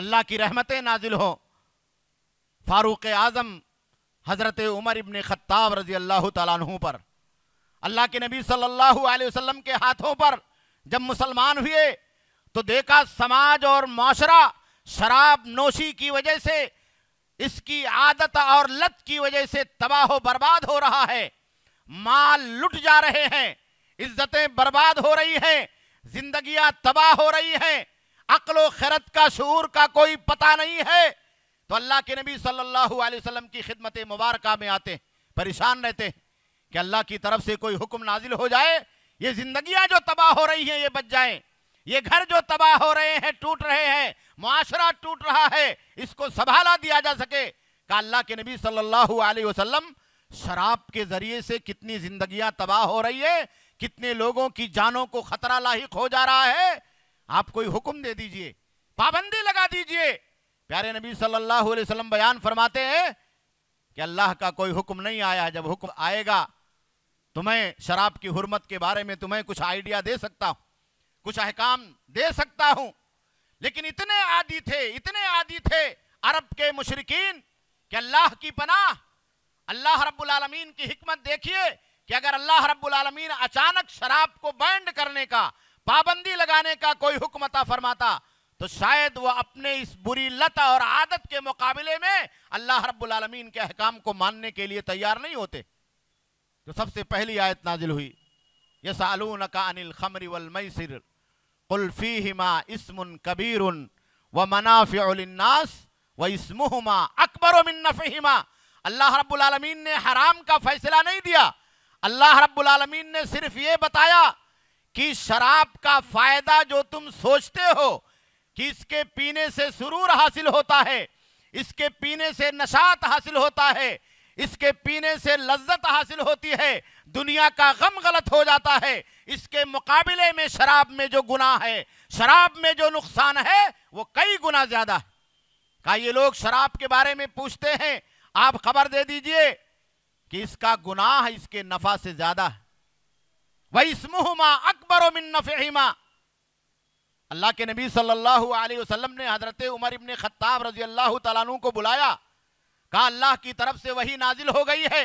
अल्लाह की रहमतें नाजिल हों फारूक आज़म हज़रत उमर इबन ख़त्ताब रज़ी अल्लाह तु पर अल्लाह के नबी सल्लल्लाहु अलैहि वसल्लम के हाथों पर जब मुसलमान हुए तो देखा समाज और माशरा शराब नोशी की वजह से इसकी आदत और लत की वजह से तबाह बर्बाद हो रहा है माल लुट जा रहे हैं इज्जतें बर्बाद हो रही हैं जिंदगियां तबाह हो रही हैं अकलो खरत का शूर का कोई पता नहीं है तो अल्लाह के नबी सल्लल्लाहु अलैहि वसल्लम की खिदमत मुबारक में आते हैं परेशान रहते हैं कि अल्लाह की तरफ से कोई हुक्म नाजिल हो जाए ये जिंदगियां जो तबाह हो रही हैं ये बच जाए ये घर जो तबाह हो रहे हैं टूट रहे हैं मुआशरा टूट रहा है इसको संभाला दिया जा सके का अल्लाह के नबी सल्लल्लाहु अलैहि वसल्लम शराब के जरिए से कितनी जिंदगियां तबाह हो रही है कितने लोगों की जानों को खतरा लाक हो जा रहा है आप कोई हुक्म दे दीजिए पाबंदी लगा दीजिए प्यारे नबी सल्लल्लाहु अलैहि वसल्लम बयान फरमाते हैं कि अल्लाह का कोई हुक्म नहीं आया जब हुक्म आएगा तुम्हें शराब की हुरमत के बारे में तुम्हें कुछ आइडिया दे सकता हूँ कुछ अहकाम दे सकता हूँ लेकिन इतने आदि थे इतने आदि थे अरब के मुशरकिन कि अल्लाह की पनाह अल्लाह रब्बुल आलमीन की हिकमत देखिए कि अगर अल्लाह रब्बुल आलमीन अचानक शराब को बैंड करने का पाबंदी लगाने का कोई हुक्मता फरमाता तो शायद वह अपने इस बुरी लत और आदत के मुकाबले में अल्लाह रब्बुल आलमीन के अहकाम को मानने के लिए तैयार नहीं होते तो सबसे पहली आयत नाजिल हुई ये सालून का अनिल खमरी वलमसर कुल्फी हिमा इसमुन कबीर व मनाफ़िनास व इसमुहमा अकबर नफ़हिमा अल्लाह रब्बुल आलमीन ने हराम का फैसला नहीं दिया अल्लाह रब्बुल आलमीन ने सिर्फ ये बताया कि शराब का फायदा जो तुम सोचते हो कि इसके पीने से सुरूर हासिल होता है इसके पीने से नशात हासिल होता है इसके पीने से लज्जत हासिल होती है दुनिया का गम गलत हो जाता है इसके मुकाबले में शराब में जो गुनाह है शराब में जो नुकसान है वो कई गुना ज्यादा है का ये लोग शराब के बारे में पूछते हैं आप खबर दे दीजिए कि इसका गुनाह इसके नफा से ज्यादा है वहीसमुहमा अकबर अल्लाह के नबी सल्लल्लाहु अलैहि वसल्लम ने हजरत उमर इबन खत्ताब रजी अल्लाह तु को बुलाया कहा अल्लाह की तरफ से वही नाजिल हो गई है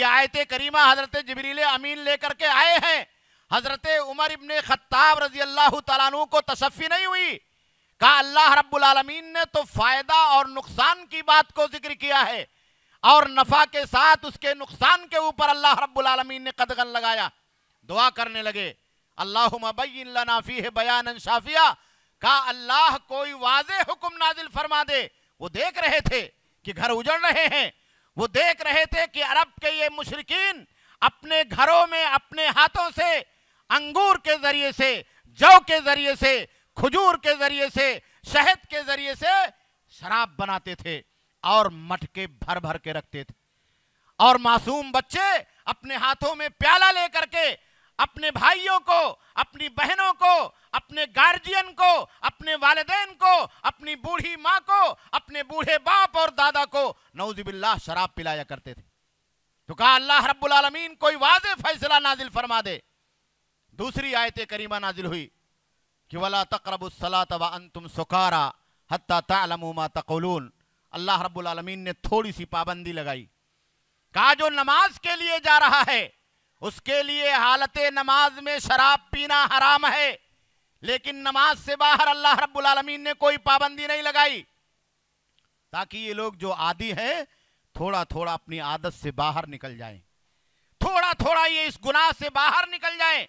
ये आयत करीमा हजरत जबरील अमीन लेकर के आए हैं हजरत उमर इबन खत्ताब रजी अल्लाह तु को तशफ़ी नहीं हुई कहा अल्लाह रब्बुलमीन ने तो फ़ायदा और नुकसान की बात को जिक्र किया है और नफ़ा के साथ उसके नुकसान के ऊपर अल्लाह रब्बुलमीन ने कदगन लगाया दुआ करने लगे अल्लाह फी है बयान शाफिया का अल्लाह कोई वाज हुक्म नाजिल फरमा दे वो देख रहे थे कि घर उजड़ रहे हैं वो देख रहे थे कि अरब के ये मुशरकिन अपने घरों में अपने हाथों से अंगूर के जरिए से जौ के जरिए से खजूर के जरिए से शहद के जरिए से शराब बनाते थे और मटके भर भर के रखते थे और मासूम बच्चे अपने हाथों में प्याला लेकर के अपने भाइयों को अपनी बहनों को अपने गार्जियन को अपने वालदेन को अपनी बूढ़ी माँ को अपने बूढ़े बाप और दादा को नौजिबिल्ला शराब पिलाया करते थे तो कहा अल्लाह रब्बुल आलमीन कोई वाज फैसला नाजिल फरमा दे दूसरी आयत करीमा नाजिल हुई कि वला तकरबुसलात व अंतुम सुकारा हत्ता तालमुमा तकलून अल्लाह रब्बुल आलमीन ने थोड़ी सी पाबंदी लगाई कहा जो नमाज के लिए जा रहा है उसके लिए हालत नमाज में शराब पीना हराम है लेकिन नमाज से बाहर अल्लाह रब्बुल रबालमीन ने कोई पाबंदी नहीं लगाई ताकि ये लोग जो आदि हैं थोड़ा थोड़ा अपनी आदत से बाहर निकल जाएं, थोड़ा थोड़ा ये इस गुनाह से बाहर निकल जाएं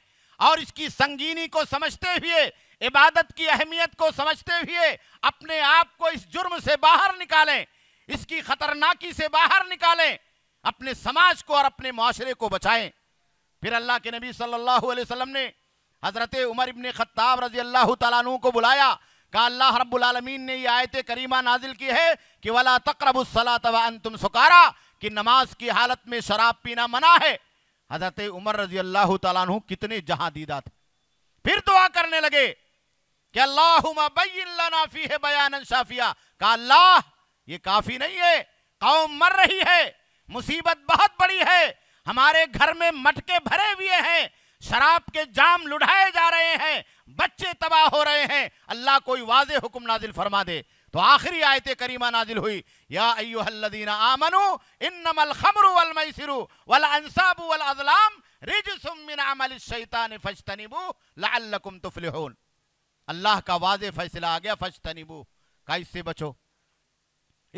और इसकी संगीनी को समझते हुए इबादत की अहमियत को समझते हुए अपने आप को इस जुर्म से बाहर निकालें इसकी खतरनाकी से बाहर निकालें अपने समाज को और अपने माशरे को बचाएं फिर अल्लाह के नबी सल्लल्लाहु अलैहि वसल्लम ने हज़रत उमर इबन ख़त्ताब रजी अल्लाह तु को बुलाया कहा अल्लाह रब्बुलमीन ने ये आयत करीमा नाजिल की है कि वला तकरबला तवान तुम सुकारा कि नमाज की हालत में शराब पीना मना है हज़रत उमर रजी अल्लाह तु कितने जहां दीदा थे फिर दुआ करने लगे कि अल्लाफी है बयान शाफिया का अल्लाह ये काफ़ी नहीं है कौम मर रही है मुसीबत बहुत बड़ी है हमारे घर में मटके भरे हुए हैं शराब के जाम लुढ़ाए जा रहे हैं बच्चे तबाह हो रहे हैं अल्लाह कोई वाज हुक्म नाजिल फरमा दे तो आखिरी आयत करीमा नाजिल हुई या अयोहल्लदीना आमनु इन्नमल खमरु वल मैसिरु वल वल अजलाम रिजसुम मिन शैतान लअल्लकुम अल्लाह का वाज फैसला आ गया फजतनिबु का इससे बचो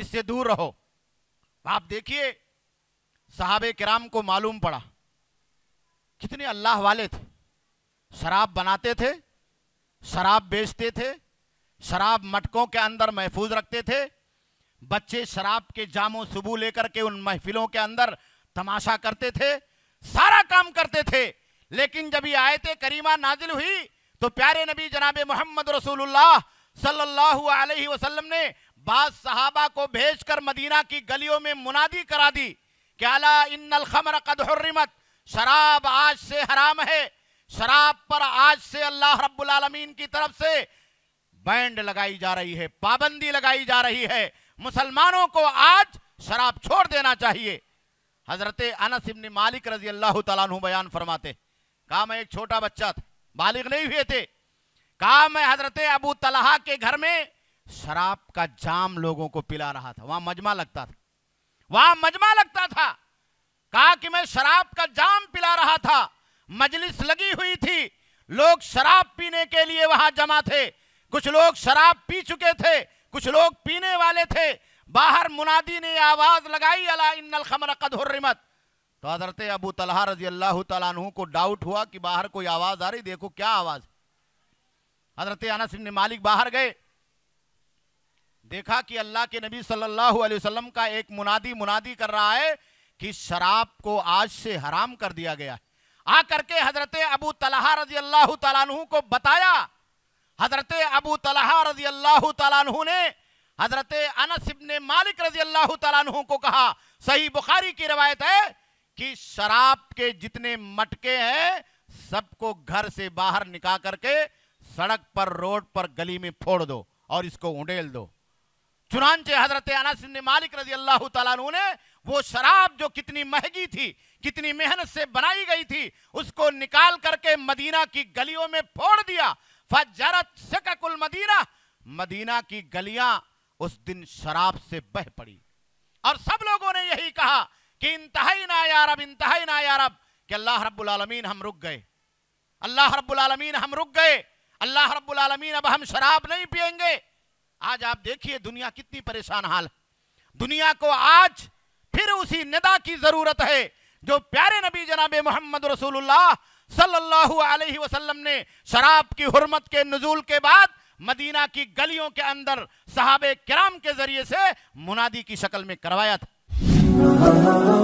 इससे दूर रहो आप देखिए साहब कराम को मालूम पड़ा कितने अल्लाह वाले थे शराब बनाते थे शराब बेचते थे शराब मटकों के अंदर महफूज रखते थे बच्चे शराब के जामो सबू लेकर के उन महफिलों के अंदर तमाशा करते थे सारा काम करते थे लेकिन जब ये आयत करीमा नाजिल हुई तो प्यारे नबी जनाब मोहम्मद रसूलुल्लाह सल्लल्लाहु अलैहि वसल्लम ने बाद सहाबा को भेजकर मदीना की गलियों में मुनादी करा दी क्या इन्नल खमर शराब आज से हराम है शराब पर आज से अल्लाह रब्बुल आलमीन की तरफ से बैंड लगाई जा रही है पाबंदी लगाई जा रही है मुसलमानों को आज शराब छोड़ देना चाहिए हजरत अनस इब्न मालिक रजी अल्लाह तु बयान फरमाते कहा मैं एक छोटा बच्चा था बालिग नहीं हुए थे कहा मैं हजरत अबू तलहा के घर में शराब का जाम लोगों को पिला रहा था वहां मजमा लगता था वहां मजमा लगता था कहा कि मैं शराब का जाम पिला रहा था मजलिस लगी हुई थी लोग शराब पीने के लिए वहां जमा थे कुछ लोग शराब पी चुके थे कुछ लोग पीने वाले थे बाहर मुनादी ने आवाज लगाई अला तो हजरत अबू तलहा रजी अल्लाह तु को डाउट हुआ कि बाहर कोई आवाज आ रही देखो क्या आवाज हजरत अनस मालिक बाहर गए देखा कि अल्लाह के नबी सल्लल्लाहु अलैहि वसल्लम का एक मुनादी मुनादी कर रहा है कि शराब को आज से हराम कर दिया गया है आ करके हजरत अबू तलहा रजी अल्लाह तु को बताया हजरत अबू तलहा रजी अल्लाह तु ने हजरत अनस ने मालिक रजी अल्लाह तु को कहा सही बुखारी की रवायत है कि शराब के जितने मटके हैं सबको घर से बाहर निकाल करके सड़क पर रोड पर गली में फोड़ दो और इसको उंडेल दो चुनाचे हजरत अनस मालिक रजी अल्लाह तु ने वो शराब जो कितनी महंगी थी कितनी मेहनत से बनाई गई थी उसको निकाल करके मदीना की गलियों में फोड़ दिया फजरत शककुल मदीना मदीना की गलियां उस दिन शराब से बह पड़ी और सब लोगों ने यही कहा कि इंतहाई ना यारब इंतहाई ना यारब कि अल्लाह रब्बुल आलमीन हम रुक गए अल्लाह रब्बुल आलमीन हम रुक गए अल्लाह रब्बुल आलमीन अब हम शराब नहीं पियेंगे आज आप देखिए दुनिया कितनी परेशान हाल दुनिया को आज फिर उसी निदा की जरूरत है जो प्यारे नबी जनाब मोहम्मद रसूलुल्लाह सल्लल्लाहु अलैहि वसल्लम ने शराब की हुरमत के नजूल के बाद मदीना की गलियों के अंदर साहब कराम के जरिए से मुनादी की शक्ल में करवाया था